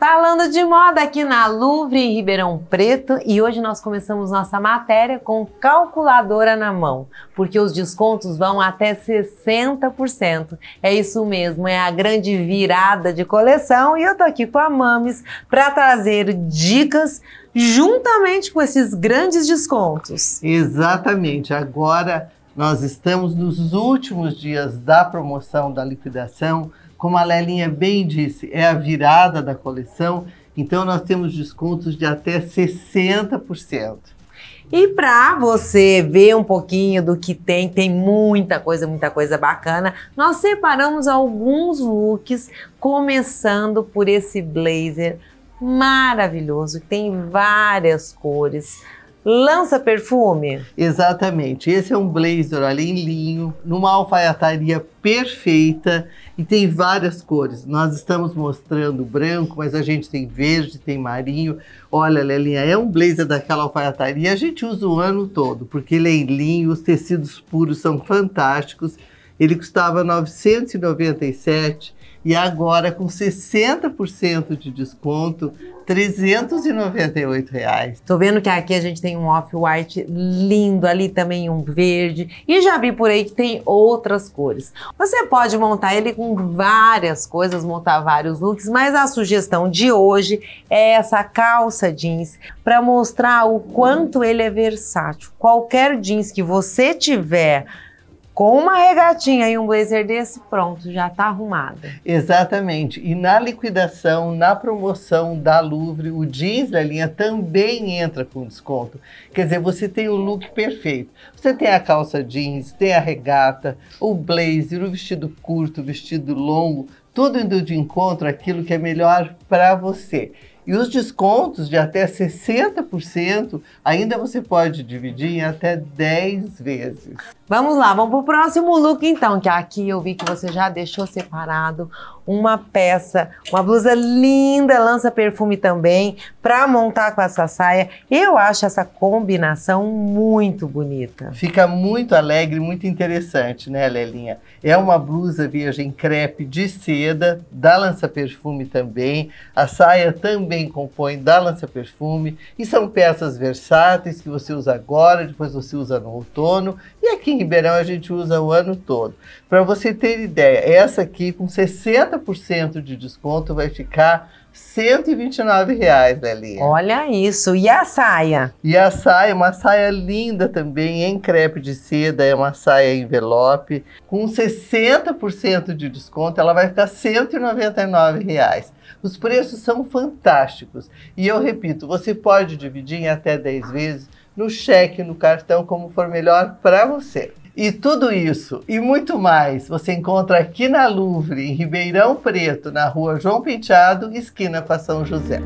Falando de moda aqui na Louvre, em Ribeirão Preto, e hoje nós começamos nossa matéria com calculadora na mão, porque os descontos vão até 60%. É isso mesmo, é a grande virada de coleção e eu tô aqui com a Mames para trazer dicas juntamente com esses grandes descontos. Exatamente, agora nós estamos nos últimos dias da promoção da liquidação como a Lelinha bem disse, é a virada da coleção, então nós temos descontos de até 60%. E para você ver um pouquinho do que tem, tem muita coisa, muita coisa bacana. Nós separamos alguns looks, começando por esse blazer maravilhoso, que tem várias cores, lança perfume? Exatamente. Esse é um blazer, olha, em linho, numa alfaiataria perfeita e tem várias cores. Nós estamos mostrando branco, mas a gente tem verde, tem marinho. Olha, Lelinha, é um blazer daquela alfaiataria. A gente usa o ano todo, porque ele é em linho, os tecidos puros são fantásticos ele custava 997 e agora com 60% de desconto, 398 reais. Tô vendo que aqui a gente tem um off-white lindo, ali também um verde e já vi por aí que tem outras cores. Você pode montar ele com várias coisas, montar vários looks, mas a sugestão de hoje é essa calça jeans para mostrar o quanto ele é versátil. Qualquer jeans que você tiver com uma regatinha e um blazer desse, pronto, já está arrumado. Exatamente. E na liquidação, na promoção da Louvre, o jeans da linha também entra com desconto. Quer dizer, você tem o look perfeito. Você tem a calça jeans, tem a regata, o blazer, o vestido curto, o vestido longo, tudo indo de encontro àquilo que é melhor para você. E os descontos de até 60% ainda você pode dividir em até 10 vezes. Vamos lá, vamos pro próximo look então, que aqui eu vi que você já deixou separado uma peça, uma blusa linda, lança perfume também, para montar com essa saia. Eu acho essa combinação muito bonita. Fica muito alegre, muito interessante, né, Lelinha? É uma blusa virgem crepe de seda, da lança perfume também, a saia também bem compõe, da Lança Perfume, e são peças versáteis que você usa agora, depois você usa no outono, e aqui em Ribeirão a gente usa o ano todo. Para você ter ideia, essa aqui com 60% de desconto vai ficar 129 reais, Leli. Olha isso. E a saia? E a saia, uma saia linda também, em crepe de seda, é uma saia envelope, com 60% de desconto, ela vai ficar 199 reais. Os preços são fantásticos. E eu repito, você pode dividir em até 10 vezes no cheque, no cartão, como for melhor para você. E tudo isso e muito mais você encontra aqui na Louvre, em Ribeirão Preto, na rua João Penteado, esquina com a São José.